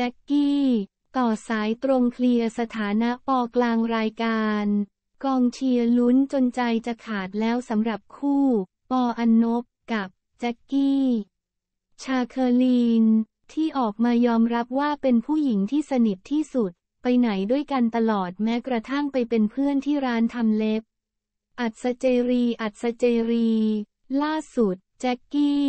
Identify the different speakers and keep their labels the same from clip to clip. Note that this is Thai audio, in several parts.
Speaker 1: แจ็กกี้ ต่อสายตรงเคลียร์สถานะปอกลางรายการ กองเชียร์ลุ้นจนใจจะขาดแล้วสำหรับคู่ปออันนบกับแจ็กกี้ ชาเคอลีน ที่ออกมายอมรับว่าเป็นผู้หญิงที่สนิทที่สุด ไปไหนด้วยกันตลอดแม้กระทั่งไปเป็นเพื่อนที่ร้านทำเล็บ อัศเจรีอัศเจรี ล่าสุดแจ็กกี้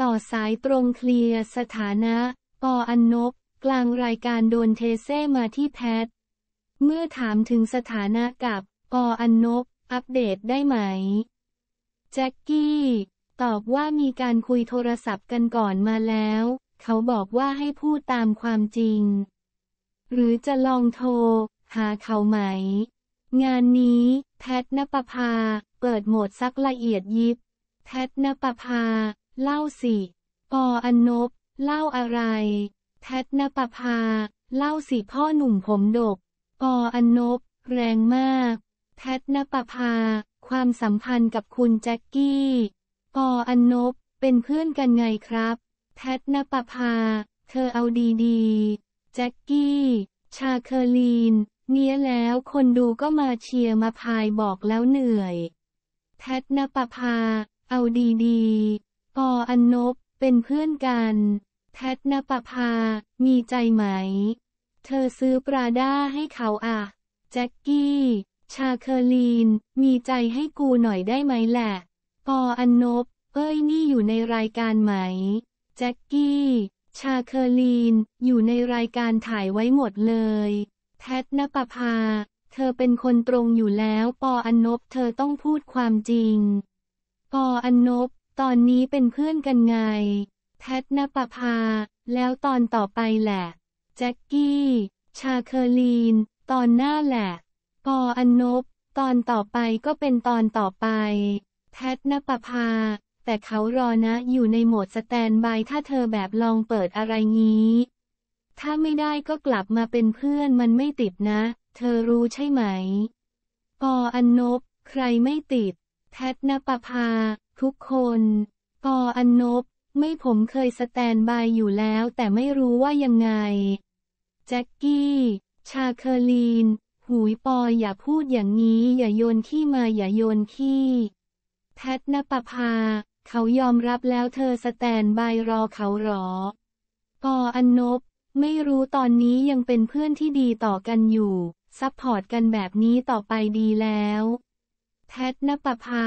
Speaker 1: ต่อสายตรงเคลียร์สถานะ ปออันนบกลางรายการโดนเทเซ่มาที่แพท เมื่อถามถึงสถานะกับออันนบ อัปเดตได้ไหม แจ็คกกี้ ตอบว่ามีการคุยโทรศัพท์กันก่อนมาแล้ว เขาบอกว่าให้พูดตามความจริง หรือจะลองโทร หาเขาไหม งานนี้ แพทนปภาเปิดโหมดซักละเอียดยิบ แพทนปภาเล่าสิออันนบ เล่าอะไรแพทาปภาเล่าสิ พ่อหนุ่มผมดกปออนนบแรงมาก แพทาปภาความสัมพันธ์กับคุณแจ็คกกี้ ปออนนบเป็นเพื่อนกันไงครับ แพทาปภาเธอเอาดีดี แจ็คกกี้ ชาเคอลีน เนี้ยแล้วคนดูก็มาเชียร์มาพายบอกแล้วเหนื่อย แพทาปภาเอาดีดีปออนนบเป็นเพื่อนกันแพทนปภามีใจไหม เธอซื้อปราด้าให้เขาอ่ะ แจ็คกกี้ ชาเคอรีน มีใจให้กูหน่อยได้ไหมแหละ ปออันนบ เอ้ยนี่อยู่ในรายการไหม แจ็คกกี้ ชาเคอรีน อยู่ในรายการถ่ายไว้หมดเลยแพทนปภาเธอเป็นคนตรงอยู่แล้ว ปออันนบ เธอต้องพูดความจริง ปออันนบ ตอนนี้เป็นเพื่อนกันไงแพทนปภา แล้วตอนต่อไปแหละ แจ็กกี้ชาเคอรีน ตอนหน้าแหละ ปออันนบตอนต่อไปก็เป็นตอนต่อไปแพทนปภา แต่เขารอนะอยู่ในโหมดสแตนบายถ้าเธอแบบลองเปิดอะไรงี้ ถ้าไม่ได้ก็กลับมาเป็นเพื่อนมันไม่ติดนะ เธอรู้ใช่ไหมปออันนบใครไม่ติดแพทนปภา ทุกคน ปออันนบไม่ผมเคยสแตนบายอยู่แล้วแต่ไม่รู้ว่ายังไง แจ็คกี้ ชาเคอลีนหูยปออย่าพูดอย่างนี้อย่าโยนขี้มาอย่าโยนขี้ แพทนปภา เขายอมรับแล้วเธอสแตนบายรอเขาหรอ ปออันนบ ไม่รู้ตอนนี้ยังเป็นเพื่อนที่ดีต่อกันอยู่ซัพพอร์ตกันแบบนี้ต่อไปดีแล้ว แพทนปภา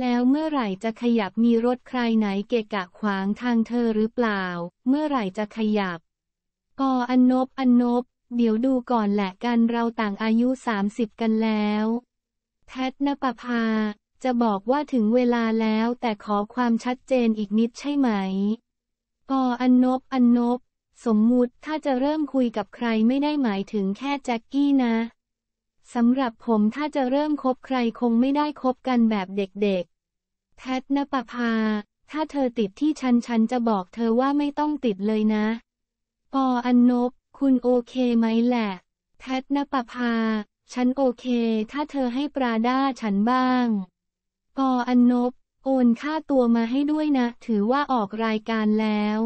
Speaker 1: แล้วเมื่อไหร่จะขยับมีรถใครไหนเกะกะขวางทางเธอหรือเปล่า เมื่อไหร่จะขยับ กออันนบอันนบ เดี๋ยวดูก่อนแหละกันเราต่างอายุ 30 กันแล้วแพทนปภาจะบอกว่าถึงเวลาแล้วแต่ขอความชัดเจนอีกนิดใช่ไหม กออันนบอันนบ สมมุติถ้าจะเริ่มคุยกับใครไม่ได้หมายถึงแค่แจ็คกี้นะสำหรับผมถ้าจะเริ่มคบใครคงไม่ได้คบกันแบบเด็ก ๆแพทนปภาถ้าเธอติดที่ฉัน ฉันจะบอกเธอว่าไม่ต้องติดเลยนะ ปออันนบคุณโอเคไหมแหละแพทนปภาฉันโอเค ถ้าเธอให้ปราด้าฉันบ้าง ปออันนบโอนค่าตัวมาให้ด้วยนะ ถือว่าออกรายการแล้ว